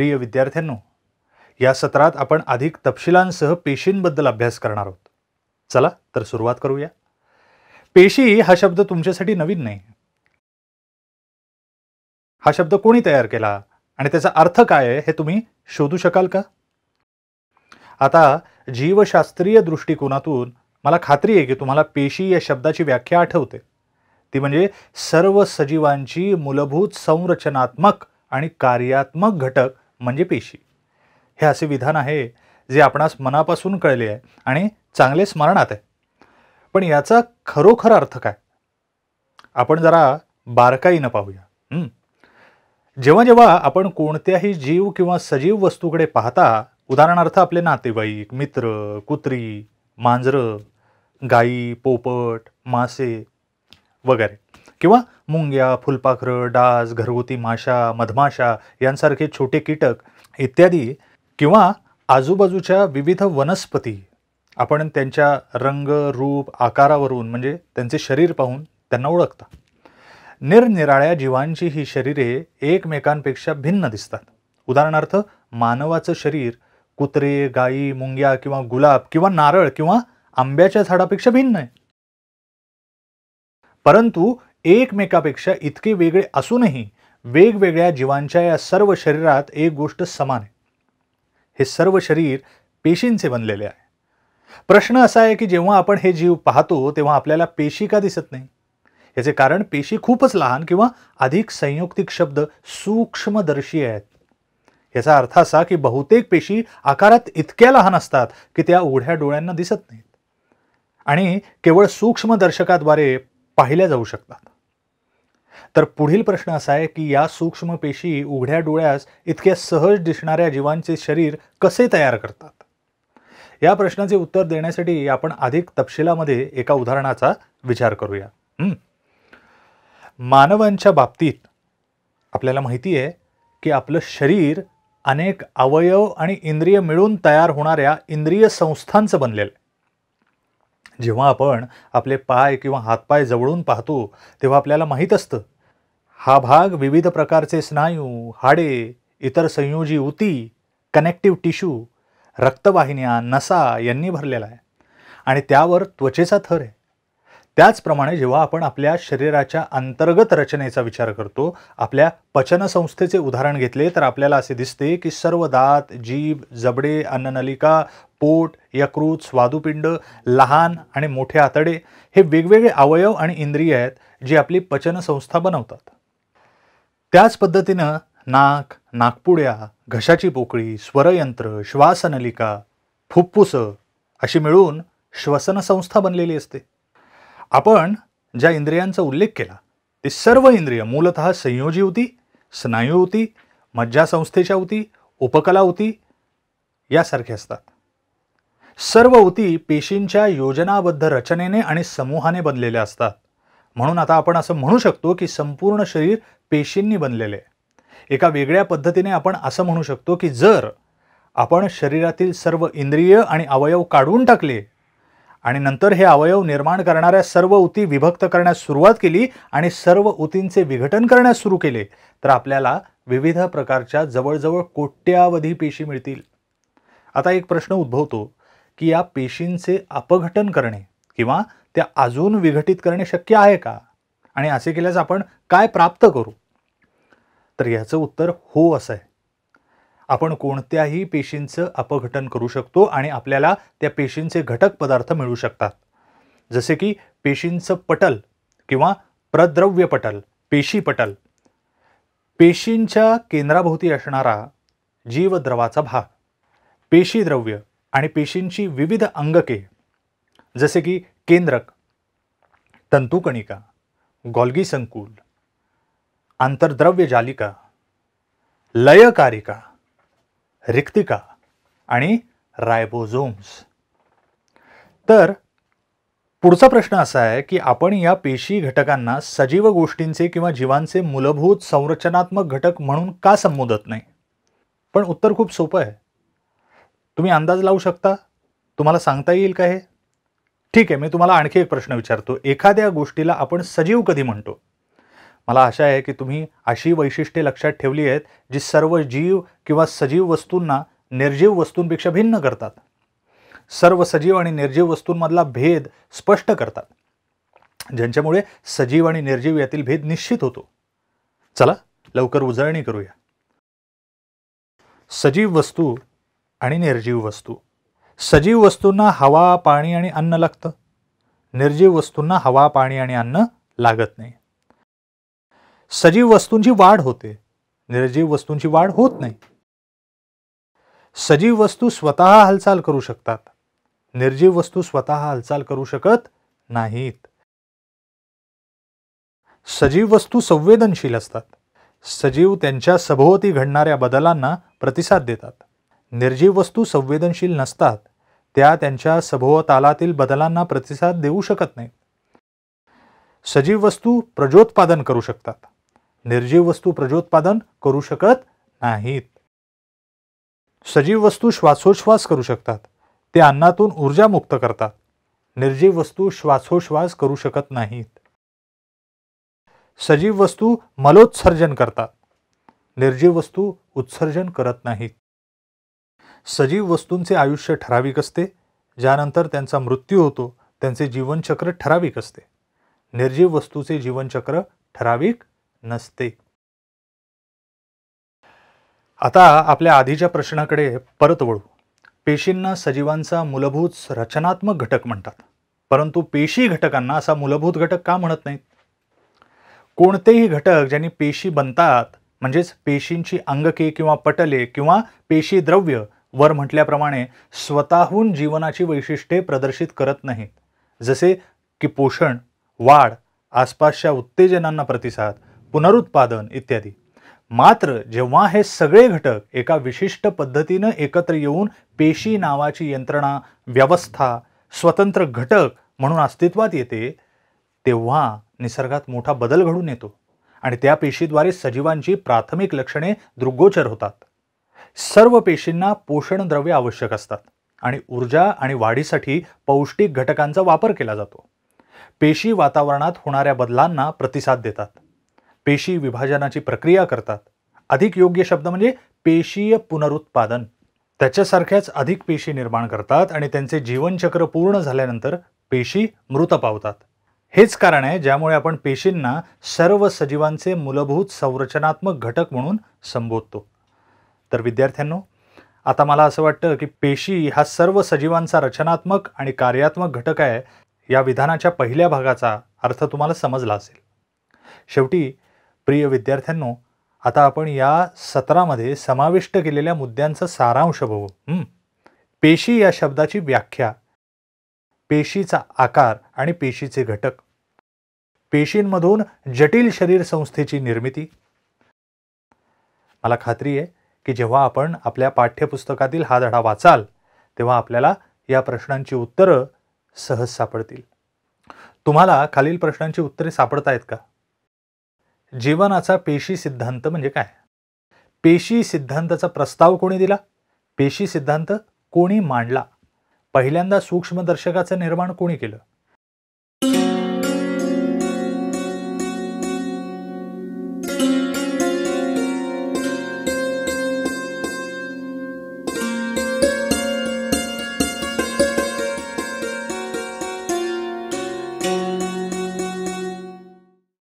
प्रिय विद्यार्थ्यांनो या सत्रात आपण अधिक तपशिलांसह पेशींबद्दल अभ्यास करणार आहोत चला तर सुरुवात करूया पेशी हा शब्द तुमच्यासाठी नवीन नाही हा शब्द कोणी तयार केला आणि त्याचा अर्थ काय आहे हे तुम्ही शोधू शकाल का आता जीवशास्त्रीय दृष्टिकोनातून मला खात्री आहे की तुम्हाला पेशी या शब्दाची व्याख्या आठवते ती म्हणजे सर्व सजीवांची मूलभूत संरचनात्मक आणि कार्यात्मक घटक म्हणजे पेशी हे असे विधान आहे जे आपणास मनापासून कळले आहे आणि चांगले स्मरणात आहे पण याचा खरोखर अर्थ काय आपण जरा बारकाईनं पाहूया जेव्हा जेव्हा आपण कोणत्याही जीव किंवा सजीव वस्तूकडे पाहता उदाहरणार्थ आपले नातेवाईक मित्र कुत्री मांजरं गाई पोपट मासे वगैरे किंवा मुंग्या फुलपाखरं डास घरगुती माशा मधमाशा यांसारखे छोटे कीटक इत्यादी किंवा आजूबाजूच्या विविध वनस्पती आपण त्यांच्या रंग रूप आकारावरून म्हणजे त्यांचे शरीर पाहून त्यांना ओळखता निरनिराळ्या जीवांची ही शरीरे एकमेकांपेक्षा भिन्न दिसतात उदाहरणार्थ मानवाचं शरीर कुत्रे गाई मुंग्या किंवा गुलाब किंवा नारळ किंवा आंब्याच्या झाडापेक्षा भिन्न आहे परंतु एकमेकापेक्षा इतके वेगळे असूनही वेगवेगळ्या जीवांच्या या सर्व शरीरात एक गोष्ट समान आहे हे सर्व शरीर पेशींचे बनलेले आहे प्रश्न असा आहे की जेव्हा आपण हे जीव पाहतो तेव्हा आपल्याला पेशी का दिसत नाही याचे कारण पेशी खूपच लहान किंवा अधिक संयुक्तिक शब्द सूक्ष्मदर्शी आहेत याचा अर्थ असा की बहुतेक पेशी आकारात इतक्या लहान असतात की त्या उघड्या डोळ्यांना दिसत नाहीत आणि केवळ सूक्ष्मदर्शकाद्वारे पाहिल्या जाऊ शकतात तर पुढील प्रश्न असा आहे की या सूक्ष्म पेशी उघड्या डोळ्यास इतक्या सहज दिसणाऱ्या जीवांचे शरीर कसे तयार करतात या प्रश्नाचे उत्तर देण्यासाठी आपण अधिक तपशिलामध्ये एका उदाहरणाचा विचार करूया मानवांच्या बाबतीत आपल्याला माहिती आहे की आपलं शरीर अनेक अवयव आणि इंद्रिय मिळून तयार होणाऱ्या इंद्रिय संस्थांचं बनलेलं आहे जेव्हा आपण आपले पाय किंवा हातपाय जवळून पाहतो तेव्हा आपल्याला माहीत असतं हा भाग विविध प्रकारचे स्नायू हाडे इतर संयोजी उती, कनेक्टिव्ह टिश्यू रक्तवाहिन्या नसा यांनी भरलेला आहे आणि त्यावर त्वचेचा थर आहे त्याचप्रमाणे जेव्हा आपण आपल्या शरीराच्या अंतर्गत रचनेचा विचार करतो आपल्या पचनसंस्थेचे उदाहरण घेतले तर आपल्याला असे दिसते की सर्व दात जीभ जबडे अन्ननलिका पोट यकृत स्वादुपिंड लहान आणि मोठे आतडे हे वेगवेगळे अवयव आणि इंद्रिय आहेत जे आपली पचनसंस्था बनवतात त्याच पद्धतीनं नाक नागपुड्या घशाची पोकळी स्वरयंत्र श्वासनलिका फुप्फुसं अशी मिळून श्वसनसंस्था बनलेली असते आपण ज्या इंद्रियांचा उल्लेख केला ते सर्व इंद्रिय मूलतः संयोजी होती स्नायू होती मज्जासंस्थेच्या होती उपकला होती यासारखे असतात सर्व होती पेशींच्या योजनाबद्ध रचनेने आणि समूहाने बनलेल्या असतात म्हणून आता आपण असं म्हणू शकतो की संपूर्ण शरीर पेशींनी बनलेले एका वेगळ्या पद्धतीने आपण असं म्हणू शकतो की जर आपण शरीरातील सर्व इंद्रिय आणि अवयव काढून टाकले आणि नंतर हे अवयव निर्माण करणाऱ्या सर्व उती विभक्त करण्यास सुरुवात केली आणि सर्व उतींचे विघटन करण्यास सुरू केले तर आपल्याला विविध प्रकारच्या जवळजवळ कोट्यावधी पेशी मिळतील आता एक प्रश्न उद्भवतो की या पेशींचे अपघटन करणे किंवा त्या अजून विघटित करणे शक्य आहे का आणि असे केल्यास आपण काय प्राप्त करू तर याचं उत्तर हो असं आहे आपण कोणत्याही पेशींचं अपघटन करू शकतो आणि आपल्याला त्या पेशींचे घटक पदार्थ मिळू शकतात जसे की पेशींचं पटल किंवा प्रद्रव्य पटल पेशीपटल पेशींच्या केंद्राभोवती असणारा जीवद्रवाचा भाग पेशीद्रव्य आणि पेशींची विविध अंगके जसे की केंद्रक तंतुकणिका गॉल्गी संकुल आंतरद्रव्य जालिका लयकारिका रिक्तिका आणि रायबोझोम्स तर पुढचा प्रश्न असा आहे की आपण या पेशी घटकांना सजीव गोष्टींचे किंवा जीवांचे मूलभूत संरचनात्मक घटक म्हणून का संबोधत नाही पण उत्तर खूप सोपं आहे तुम्ही अंदाज लावू शकता तुम्हाला सांगता येईल का हे ठीक आहे मी तुम्हाला आणखी एक प्रश्न विचारतो एखाद्या गोष्टीला आपण सजीव कधी म्हणतो मला आशा आहे की तुम्ही अशी वैशिष्ट्ये लक्षात ठेवली आहेत जी सर्व जीव किंवा सजीव वस्तूंना निर्जीव वस्तूंपेक्षा भिन्न करतात सर्व सजीव आणि निर्जीव वस्तूंमधला भेद स्पष्ट करतात ज्यांच्यामुळे सजीव आणि निर्जीव यातील भेद निश्चित होतो चला लवकर उजळणी करूया सजीव वस्तू आणि निर्जीव वस्तू सजीव वस्तूंना हवा पाणी आणि अन्न लागतं निर्जीव वस्तूंना हवा पाणी आणि अन्न लागत नाही सजीव वस्तूंची वाढ होते निर्जीव वस्तूंची वाढ होत नाही सजीव वस्तू स्वतः हालचाल करू शकतात निर्जीव वस्तू स्वतः हालचाल करू शकत नाहीत सजीव वस्तू संवेदनशील असतात सजीव त्यांच्या सभोवती घडणाऱ्या बदलांना प्रतिसाद देतात निर्जीव वस्तू संवेदनशील नसतात त्या त्यांच्या सभोवतालातील बदलांना प्रतिसाद देऊ शकत नाहीत सजीव वस्तू प्रजोत्पादन करू शकतात निर्जीव वस्तू प्रजोत्पादन करू शकत नाहीत सजीव वस्तू श्वासोश्वास करू शकतात ते अन्नातून ऊर्जा मुक्त करतात निर्जीव वस्तू श्वासोश्वास करू शकत नाहीत सजीव वस्तू मलोत्सर्जन करतात निर्जीव वस्तू उत्सर्जन करत नाहीत सजीव वस्तूंचे आयुष्य ठराविक असते ज्यानंतर त्यांचा मृत्यू होतो त्यांचे जीवनचक्र ठराविक असते निर्जीव वस्तूचे जीवनचक्र ठराविक नसते आता आपल्या आधीच्या प्रश्नाकडे परत वळू पेशींना सजीवांचा मूलभूत रचनात्मक घटक म्हणतात परंतु पेशी घटकांना असा मूलभूत घटक का म्हणत नाहीत कोणतेही घटक ज्यांनी पेशी बनतात म्हणजेच पेशींची अंगके किंवा पटले किंवा पेशी द्रव्य वर म्हटल्याप्रमाणे स्वतःहून जीवनाची वैशिष्ट्ये प्रदर्शित करत नाहीत जसे की पोषण वाढ आसपासच्या उत्तेजनांना प्रतिसाद पुनरुत्पादन इत्यादी मात्र जेव्हा हे सगळे घटक एका विशिष्ट पद्धतीनं एकत्र येऊन पेशी नावाची यंत्रणा व्यवस्था स्वतंत्र घटक म्हणून अस्तित्वात येते तेव्हा निसर्गात मोठा बदल घडून येतो आणि त्या पेशीद्वारे सजीवांची प्राथमिक लक्षणे दृग्गोचर होतात सर्व पेशींना पोषणद्रव्ये आवश्यक असतात आणि ऊर्जा आणि वाढीसाठी पौष्टिक घटकांचा वापर केला जातो पेशी वातावरणात होणाऱ्या बदलांना प्रतिसाद देतात पेशी विभाजनाची प्रक्रिया करतात अधिक योग्य शब्द म्हणजे पेशीय पुनरुत्पादन त्याच्यासारख्याच अधिक पेशी निर्माण करतात आणि त्यांचे जीवनचक्र पूर्ण झाल्यानंतर पेशी मृत पावतात हेच कारण आहे ज्यामुळे आपण पेशींना सर्व सजीवांचे मूलभूत संरचनात्मक घटक म्हणून संबोधतो तर विद्यार्थ्यांनो आता मला असं वाटतं की पेशी हा सर्व सजीवांचा रचनात्मक आणि कार्यात्मक घटक आहे या विधानाच्या पहिल्या भागाचा अर्थ तुम्हाला समजला असेल शेवटी प्रिय विद्यार्थ्यांनो आता आपण या सत्रामध्ये समाविष्ट केलेल्या मुद्द्यांचा सारांश बघू पेशी या शब्दाची व्याख्या पेशीचा आकार आणि पेशीचे घटक पेशींमधून जटिल शरीर संस्थेची निर्मिती मला खात्री आहे की जेव्हा आपण आपल्या पाठ्यपुस्तकातील हा धडा वाचाल तेव्हा आपल्याला या प्रश्नांची उत्तरं सहज सापडतील तुम्हाला खालील प्रश्नांची उत्तरे सापडतायत का जीवनाचा पेशी सिद्धांत म्हणजे काय पेशी सिद्धांताचा प्रस्ताव कोणी दिला पेशी सिद्धांत कोणी मांडला पहिल्यांदा सूक्ष्मदर्शकाचं निर्माण कोणी केलं